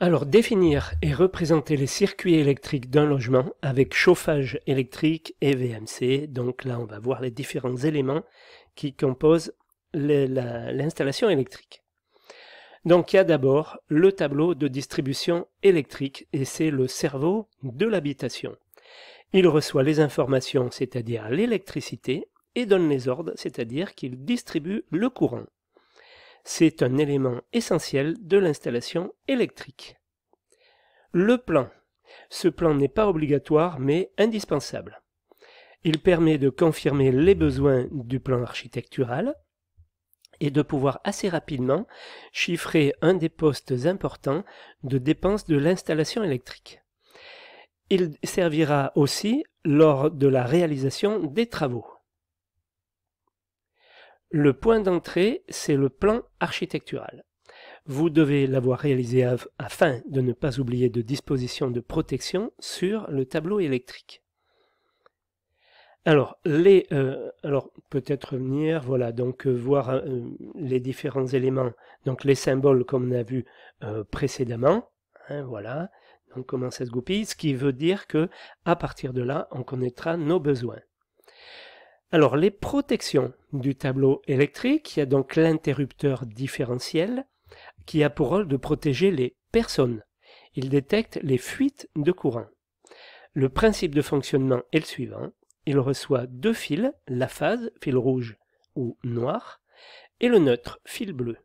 Alors définir et représenter les circuits électriques d'un logement avec chauffage électrique et VMC. Donc là, on va voir les différents éléments qui composent l'installation électrique. Donc il y a d'abord le tableau de distribution électrique et c'est le cerveau de l'habitation. Il reçoit les informations, c'est-à-dire l'électricité, et donne les ordres, c'est-à-dire qu'il distribue le courant. C'est un élément essentiel de l'installation électrique. Le plan. Ce plan n'est pas obligatoire mais indispensable. Il permet de confirmer les besoins du plan architectural et de pouvoir assez rapidement chiffrer un des postes importants de dépenses de l'installation électrique. Il servira aussi lors de la réalisation des travaux. Le point d'entrée, c'est le plan architectural. Vous devez l'avoir réalisé afin de ne pas oublier de disposition de protection sur le tableau électrique. Alors, les, euh, alors peut-être venir, voilà, donc euh, voir euh, les différents éléments, donc les symboles comme on a vu précédemment, hein, voilà, donc comment ça se goupille, ce qui veut dire que à partir de là, on connaîtra nos besoins. Alors les protections du tableau électrique, il y a donc l'interrupteur différentiel qui a pour rôle de protéger les personnes. Il détecte les fuites de courant. Le principe de fonctionnement est le suivant. Il reçoit deux fils, la phase, fil rouge ou noir, et le neutre, fil bleu.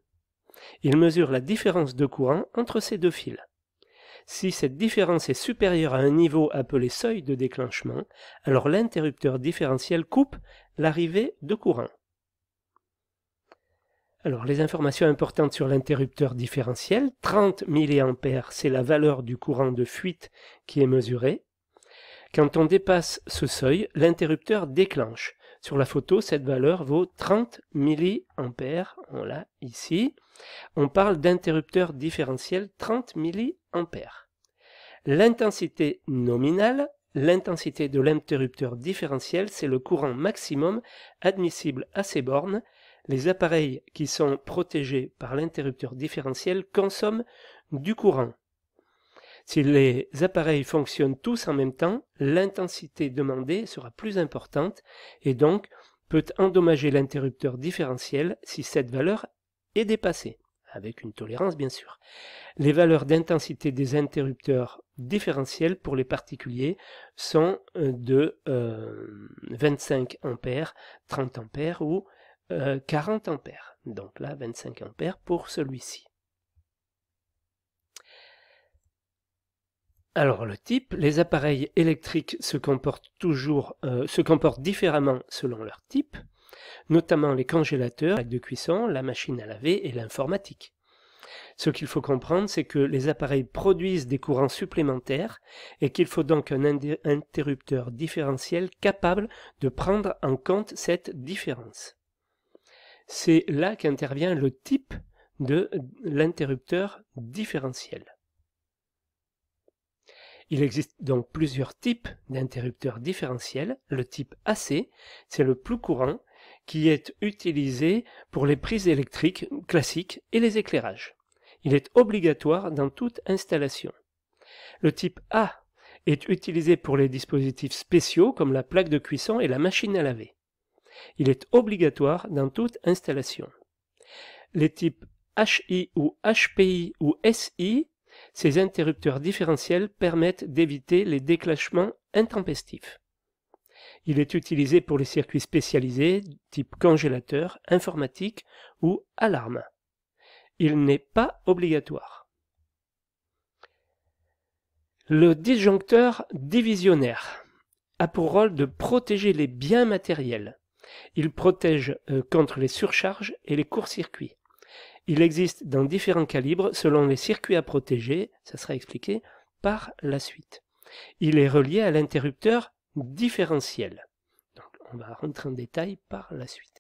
Il mesure la différence de courant entre ces deux fils. Si cette différence est supérieure à un niveau appelé seuil de déclenchement, alors l'interrupteur différentiel coupe l'arrivée de courant. Alors les informations importantes sur l'interrupteur différentiel, 30 mA, c'est la valeur du courant de fuite qui est mesurée. Quand on dépasse ce seuil, l'interrupteur déclenche. Sur la photo, cette valeur vaut 30 milliampères. On l'a ici. On parle d'interrupteur différentiel 30 milliampères. L'intensité nominale, l'intensité de l'interrupteur différentiel, c'est le courant maximum admissible à ces bornes. Les appareils qui sont protégés par l'interrupteur différentiel consomment du courant si les appareils fonctionnent tous en même temps, l'intensité demandée sera plus importante et donc peut endommager l'interrupteur différentiel si cette valeur est dépassée, avec une tolérance bien sûr. Les valeurs d'intensité des interrupteurs différentiels pour les particuliers sont euh, de 25 A, 30 A ou 40 euh, A. Donc là, 25 A pour celui-ci. Alors le type, les appareils électriques se comportent toujours, euh, se comportent différemment selon leur type, notamment les congélateurs, la de cuisson, la machine à laver et l'informatique. Ce qu'il faut comprendre, c'est que les appareils produisent des courants supplémentaires et qu'il faut donc un interrupteur différentiel capable de prendre en compte cette différence. C'est là qu'intervient le type de l'interrupteur différentiel. Il existe donc plusieurs types d'interrupteurs différentiels. Le type AC, c'est le plus courant, qui est utilisé pour les prises électriques classiques et les éclairages. Il est obligatoire dans toute installation. Le type A est utilisé pour les dispositifs spéciaux comme la plaque de cuisson et la machine à laver. Il est obligatoire dans toute installation. Les types HI ou HPI ou SI ces interrupteurs différentiels permettent d'éviter les déclenchements intempestifs. Il est utilisé pour les circuits spécialisés type congélateur, informatique ou alarme. Il n'est pas obligatoire. Le disjoncteur divisionnaire a pour rôle de protéger les biens matériels. Il protège euh, contre les surcharges et les courts-circuits. Il existe dans différents calibres selon les circuits à protéger, ça sera expliqué par la suite. Il est relié à l'interrupteur différentiel. Donc on va rentrer en détail par la suite.